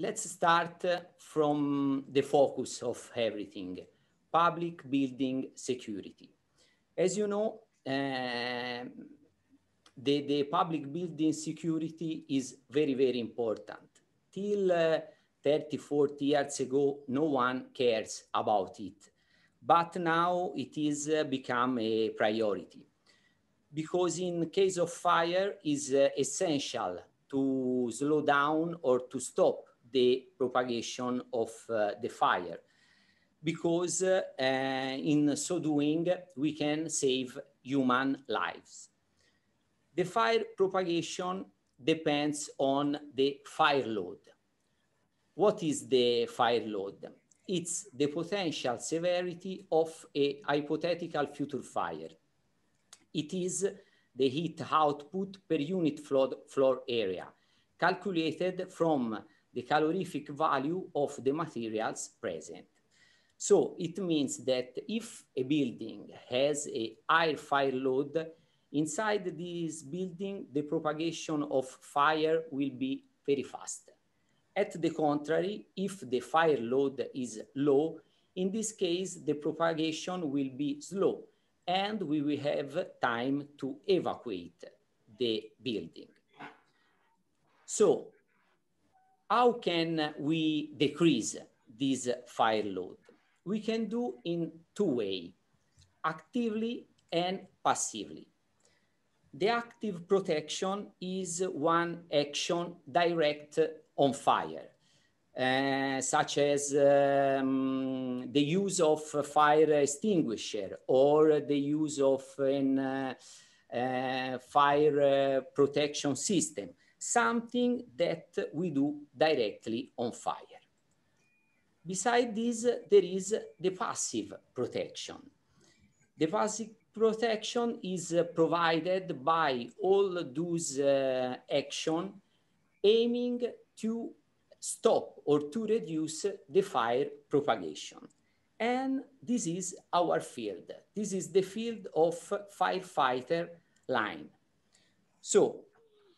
let's start from the focus of everything, public building security. As you know, uh, the, the public building security is very, very important. Till uh, 30, 40 years ago, no one cares about it. But now it is uh, become a priority. Because in case of fire is uh, essential to slow down or to stop the propagation of uh, the fire because uh, in so doing we can save human lives. The fire propagation depends on the fire load. What is the fire load? It's the potential severity of a hypothetical future fire. It is the heat output per unit floor area, calculated from the calorific value of the materials present. So it means that if a building has a high fire load, inside this building, the propagation of fire will be very fast. At the contrary, if the fire load is low, in this case, the propagation will be slow and we will have time to evacuate the building. So how can we decrease this fire load? We can do in two ways, actively and passively. The active protection is one action direct on fire, uh, such as um, the use of fire extinguisher or the use of an uh, uh, fire uh, protection system something that we do directly on fire. Beside this, there is the passive protection. The passive protection is provided by all those uh, action aiming to stop or to reduce the fire propagation. And this is our field. This is the field of firefighter line. So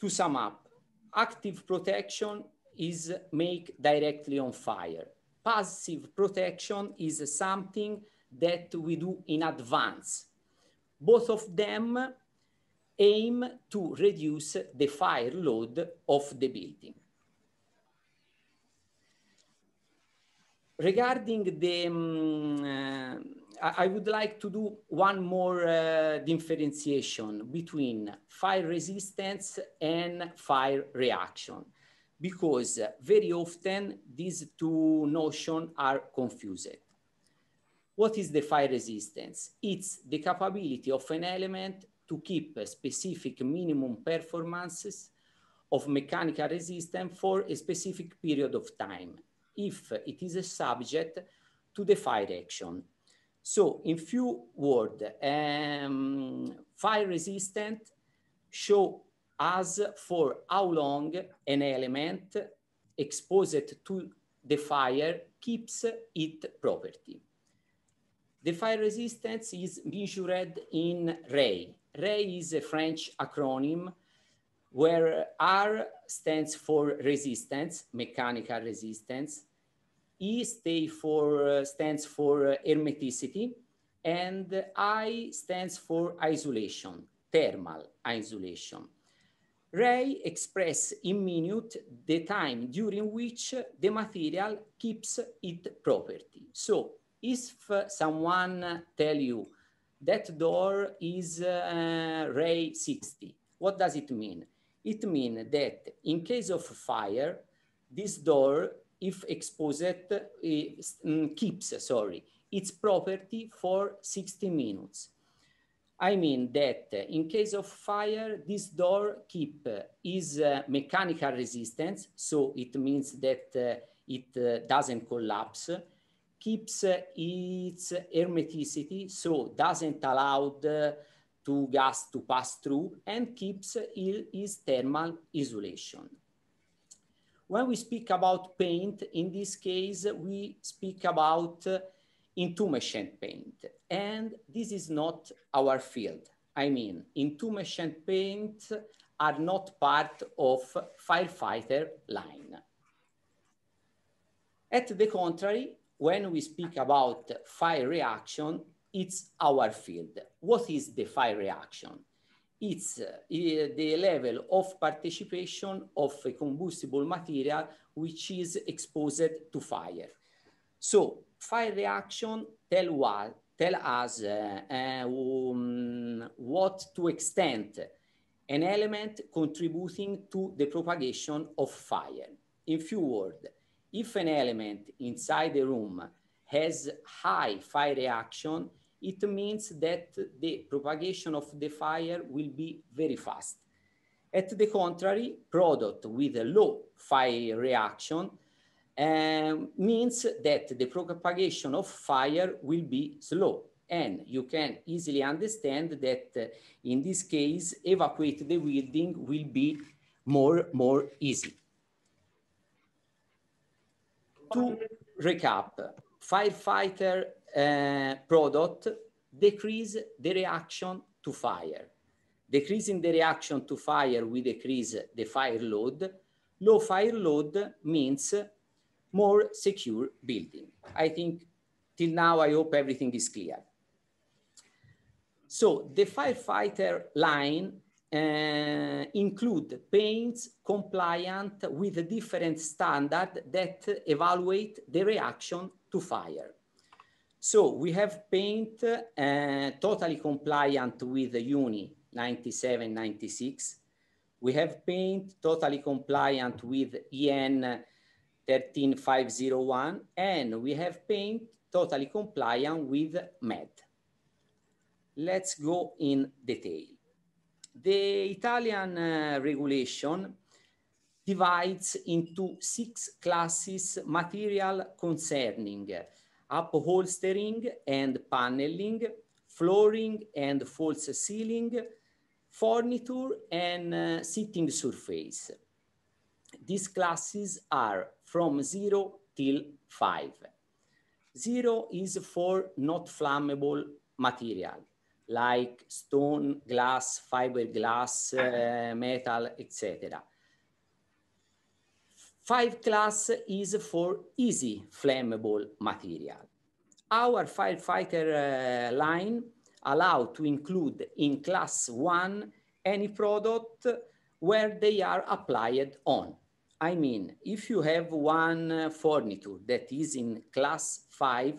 to sum up, active protection is make directly on fire. Passive protection is something that we do in advance. Both of them aim to reduce the fire load of the building. Regarding the um, uh, I would like to do one more uh, differentiation between fire resistance and fire reaction, because very often these two notions are confused. What is the fire resistance? It's the capability of an element to keep specific minimum performances of mechanical resistance for a specific period of time if it is a subject to the fire action so in few words, um, fire resistant show us for how long an element exposed to the fire keeps its property. The fire resistance is measured in RAY. RAY is a French acronym where R stands for resistance, mechanical resistance, E stay for, uh, stands for uh, hermeticity, and I stands for isolation, thermal isolation. Ray express in minute the time during which the material keeps its property. So if uh, someone tell you that door is uh, ray 60, what does it mean? It means that in case of fire, this door if exposed, uh, keeps, sorry, its property for 60 minutes. I mean that in case of fire, this door keep is eh, mechanical resistance, so it means that eh, it doesn't collapse, keeps its hermeticity, so doesn't allow the to gas to pass through, and keeps its thermal isolation. When we speak about paint, in this case, we speak about uh, intumescent paint. And this is not our field. I mean, intumescent paint are not part of firefighter line. At the contrary, when we speak about fire reaction, it's our field. What is the fire reaction? it's uh, the level of participation of a combustible material which is exposed to fire. So fire reaction tell what, tell us uh, uh, um, what to extent an element contributing to the propagation of fire. In few words, if an element inside the room has high fire reaction, it means that the propagation of the fire will be very fast. At the contrary, product with a low fire reaction um, means that the propagation of fire will be slow. And you can easily understand that uh, in this case, evacuate the building will be more, more easy. To recap, firefighter Eh, product decrease the reaction to fire. Decreasing the reaction to fire, we decrease the fire load. Low fire load means more secure building. I think till now, I hope everything is clear. So the firefighter line uh, include paints compliant with different standard that evaluate the reaction to fire. So we have paint uh, totally compliant with the UNI 9796. We have paint totally compliant with EN 13501 and we have paint totally compliant with MED. Let's go in detail. The Italian uh, regulation divides into six classes material concerning upholstering and paneling, flooring and false ceiling, furniture and uh, surface. These classes are from zero till five. Zero is for not flammable material like stone, glass, fiberglass, uh, metal, etc. Five class is for easy flammable material. Our firefighter uh, line allow to include in class one any product where they are applied on. I mean, if you have one uh, furniture that is in class five,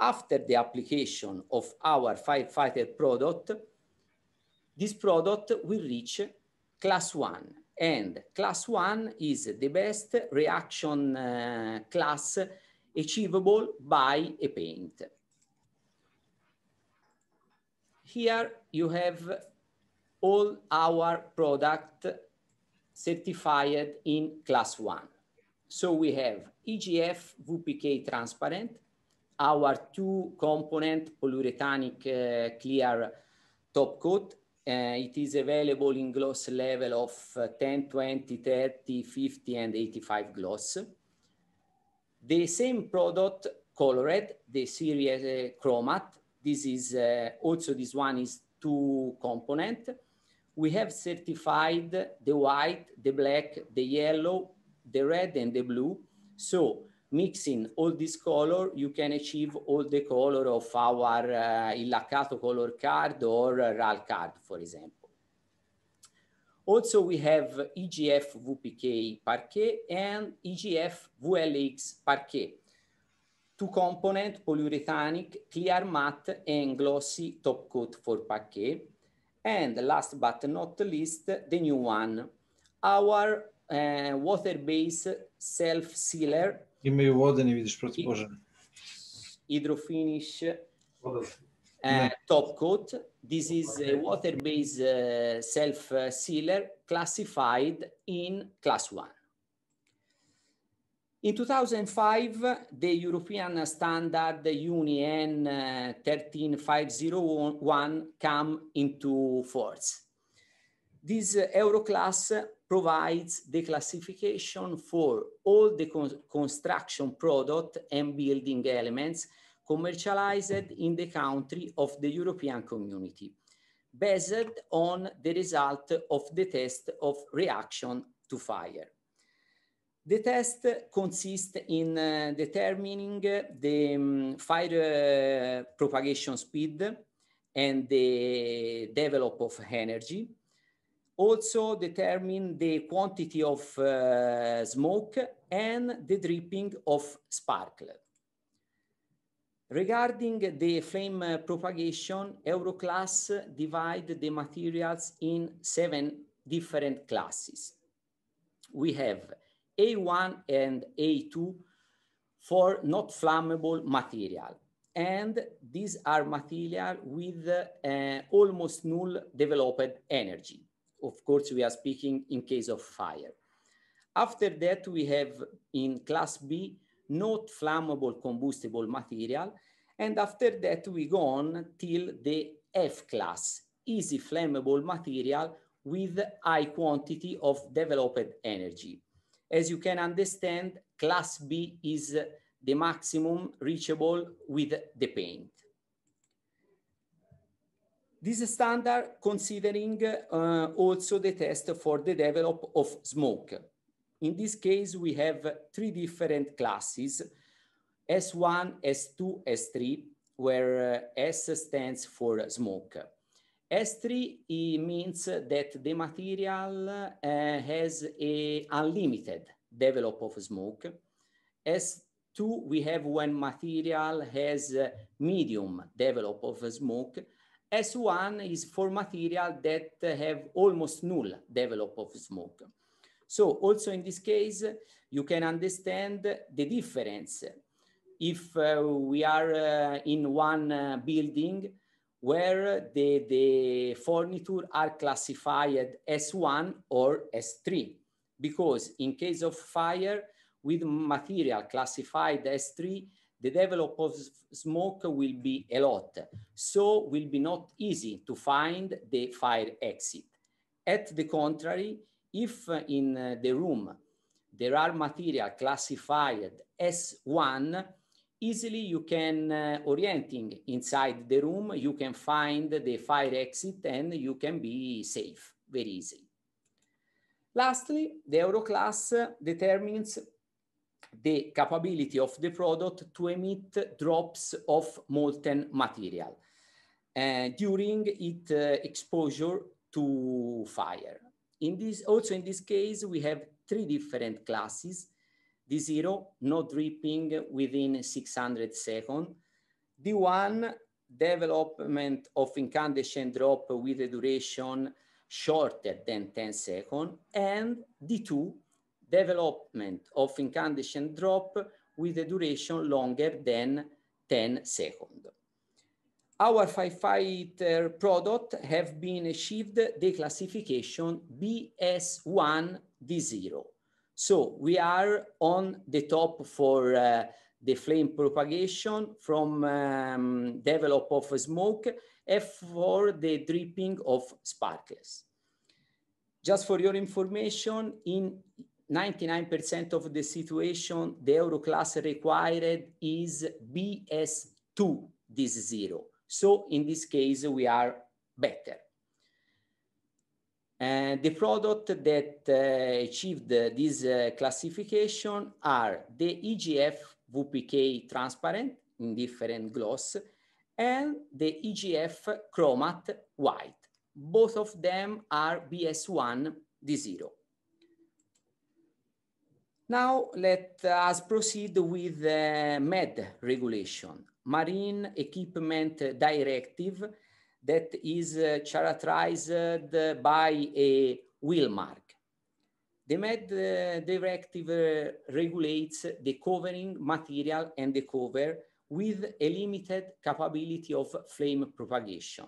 after the application of our firefighter product, this product will reach class one and class one is the best reaction uh, class achievable by a paint. Here you have all our product certified in class one. So we have EGF VPK transparent, our two component polyurethanic uh, clear top coat uh, it is available in gloss level of 10, 20, 30, 50, and 85 gloss. The same product colored, the series uh, chromat. This is uh, also this one is two component. We have certified the white, the black, the yellow, the red, and the blue. So mixing all this color, you can achieve all the color of our uh, color card or uh, RAL card, for example. Also, we have EGF VPK Parquet and EGF VLX Parquet, two-component polyurethanic clear matte and glossy top coat for Parquet. And last but not least, the new one, our water-based self-sealer. Imaju vode, vidiš protiv požara. Hydrofinish uh, top coat. This is a water-based uh, self-sealer uh, classified in class one. In 2005, the European standard UNIN uh, 13501 came into force. This uh, Euroclass provides the classification for all the con construction product and building elements commercialized in the country of the European community, based on the result of the test of reaction to fire. The test consists in uh, determining the um, fire uh, propagation speed and the develop of energy, also determine the quantity of uh, smoke and the dripping of sparkler. Regarding the flame uh, propagation, Euroclass divide the materials in seven different classes. We have A1 and A2 for not flammable material. And these are material with uh, almost null developed energy of course, we are speaking in case of fire. After that, we have in class B, not flammable combustible material. And after that, we go on till the F class, easy flammable material with high quantity of developed energy. As you can understand, class B is the maximum reachable with the paint. This standard considering uh, also the test for the develop of smoke. In this case, we have three different classes, S1, S2, S3, where uh, S stands for smoke. S3 means that the material uh, has a unlimited develop of smoke. S2, we have when material has uh, medium develop of smoke, S1 is for material that have almost null develop of smoke. So also in this case, you can understand the difference if uh, we are uh, in one uh, building where the, the furniture are classified S1 or S3. Because in case of fire, with material classified S3, the develop of smoke will be a lot, so will be not easy to find the fire exit. At the contrary, if uh, in uh, the room there are material classified as one, easily you can uh, orienting inside the room, you can find the fire exit and you can be safe very easy. Lastly, the Euroclass uh, determines the capability of the product to emit drops of molten material uh, during its uh, exposure to fire. In this, also in this case, we have three different classes. D0, no dripping within 600 seconds. D1, development of incandescent drop with a duration shorter than 10 seconds. And D2, development of incandescent drop with a duration longer than 10 seconds. Our firefighter product have been achieved the classification BS1D0. So we are on the top for uh, the flame propagation from um, develop of smoke and for the dripping of sparkles. Just for your information, in 99% of the situation, the Euro class required is BS2, this zero. So in this case, we are better. And the product that uh, achieved this uh, classification are the EGF VPK transparent in different gloss and the EGF chromat white. Both of them are BS1 D0. Now let us proceed with the MED regulation, Marine Equipment Directive, that is uh, characterized by a wheel mark. The MED uh, directive uh, regulates the covering material and the cover with a limited capability of flame propagation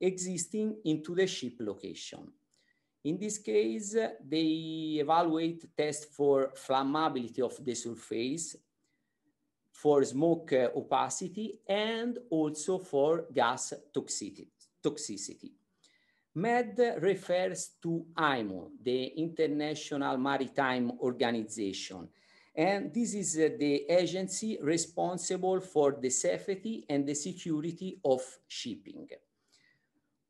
existing into the ship location. In this case, they evaluate tests for flammability of the surface, for smoke uh, opacity, and also for gas toxicity. MED refers to IMO, the International Maritime Organization, and this is uh, the agency responsible for the safety and the security of shipping.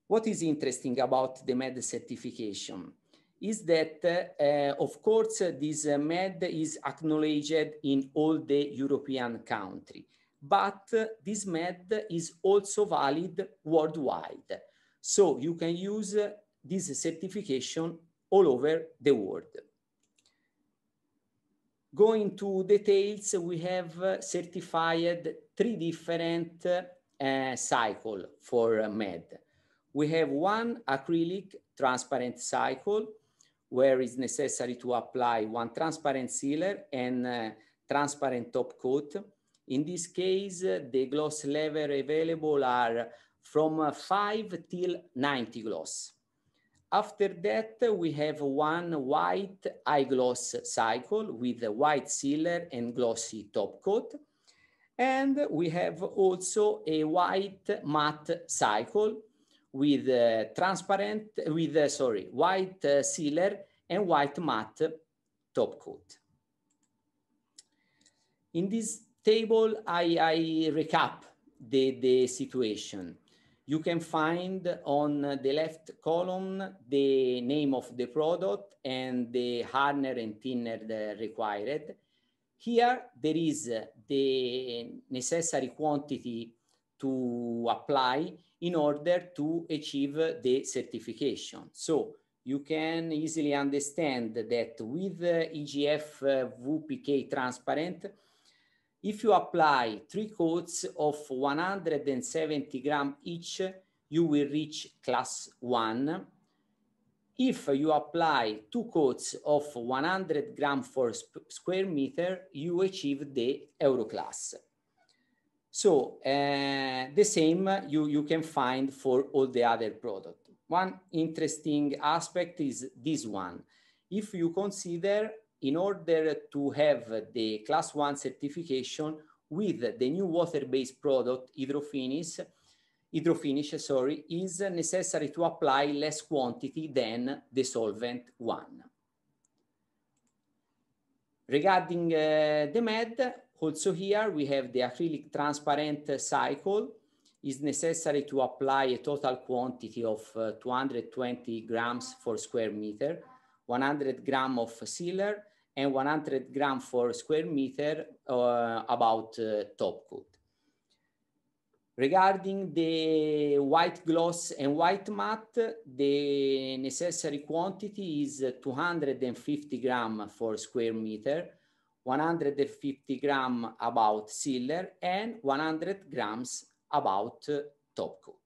What is interesting about the MED certification is that, uh, of course, this uh, MED is acknowledged in all the European country, but uh, this MED is also valid worldwide. So you can use uh, this certification all over the world. Going to details, we have certified three different uh, cycle for MED. We have one acrylic transparent cycle where it's necessary to apply one transparent sealer and uh, transparent top coat. In this case, uh, the gloss level available are from uh, 5 till 90 gloss. After that, uh, we have one white eye gloss cycle with a white sealer and glossy top coat. And we have also a white matte cycle with uh, transparent, with, uh, sorry, white uh, sealer and white matte top coat. In this table, I, I recap the, the situation. You can find on the left column the name of the product and the hardener and thinner required. Here, there is the necessary quantity to apply in order to achieve the certification. So you can easily understand that with EGF uh, VPK transparent, if you apply three coats of 170 gram each, you will reach class one. If you apply two coats of 100 gram for square meter, you achieve the Euro class. So uh, the same you, you can find for all the other product. One interesting aspect is this one. If you consider in order to have the class one certification with the new water-based product, Hydrofinish, Hydrofinish, sorry, is necessary to apply less quantity than the solvent one. Regarding uh, the med, also here we have the acrylic transparent cycle is necessary to apply a total quantity of uh, 220 grams for square meter, 100 gram of sealer, and 100 gram for square meter uh, about uh, top coat. Regarding the white gloss and white matte, the necessary quantity is uh, 250 gram for square meter, 150 gram about sealer and 100 grams about top